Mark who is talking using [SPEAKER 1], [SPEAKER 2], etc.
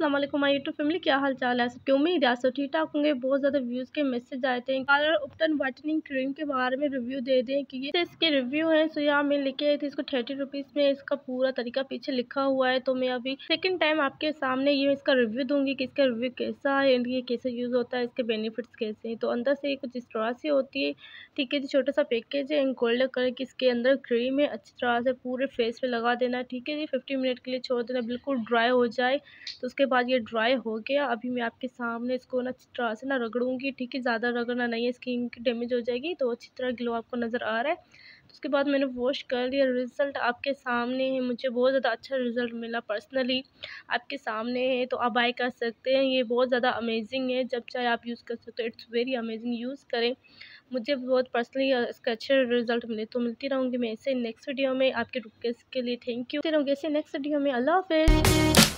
[SPEAKER 1] Aslam my YouTube family क्या हाल चाल है सबके उम्मीद है सब ठीक ठाक होंगे बहुत ज़्यादा व्यूज़ के मैसेज आए थे कलर उपटन वाइटनिंग क्रीम के बारे में रिव्यू दे दें कि ये इसके रिव्यू हैं सो यहाँ मैं लेके आई थी इसको थर्टी रुपीज़ में इसका पूरा तरीका पीछे लिखा हुआ है तो मैं अभी सेकेंड टाइम आपके सामने ये इसका रिव्यू दूंगी कि इसका रिव्यू कैसा है एंड ये कैसे यूज़ होता है इसके बेनिफिट्स कैसे हैं तो अंदर से कुछ इस तरह से होती है ठीक है जी छोटा सा पैकेज है एंड गोल्ड कलर की इसके अंदर क्रीम है अच्छी तरह से पूरे फेस पर लगा देना ठीक है जी फिफ्टी मिनट के लिए छोड़ देना बिल्कुल ड्राई हो जाए तो उसके बाद ये ड्राई हो गया अभी मैं आपके सामने इसको ना अच्छी तरह से ना रगड़ूंगी ठीक है ज़्यादा रगड़ना नहीं है स्किन की डैमेज हो जाएगी तो अच्छी तरह ग्लो आपको नज़र आ रहा है तो उसके बाद मैंने वॉश कर लिया रिज़ल्ट आपके सामने है मुझे बहुत ज़्यादा अच्छा रिज़ल्ट मिला पर्सनली आपके सामने है तो आप बाय कर सकते हैं ये बहुत ज़्यादा अमेजिंग है जब चाहे आप यूज़ कर सकते हो इट्स वेरी अमेजिंग यूज़ करें मुझे बहुत पर्सनली इसका अच्छे रिजल्ट मिले तो मिलती रहूँगी मैं ऐसे नेक्स्ट वीडियो में आपके रिक्वेस्ट के लिए थैंक यू रहूँगी ऐसे नेक्स्ट वीडियो में अल्लाह हाफिज़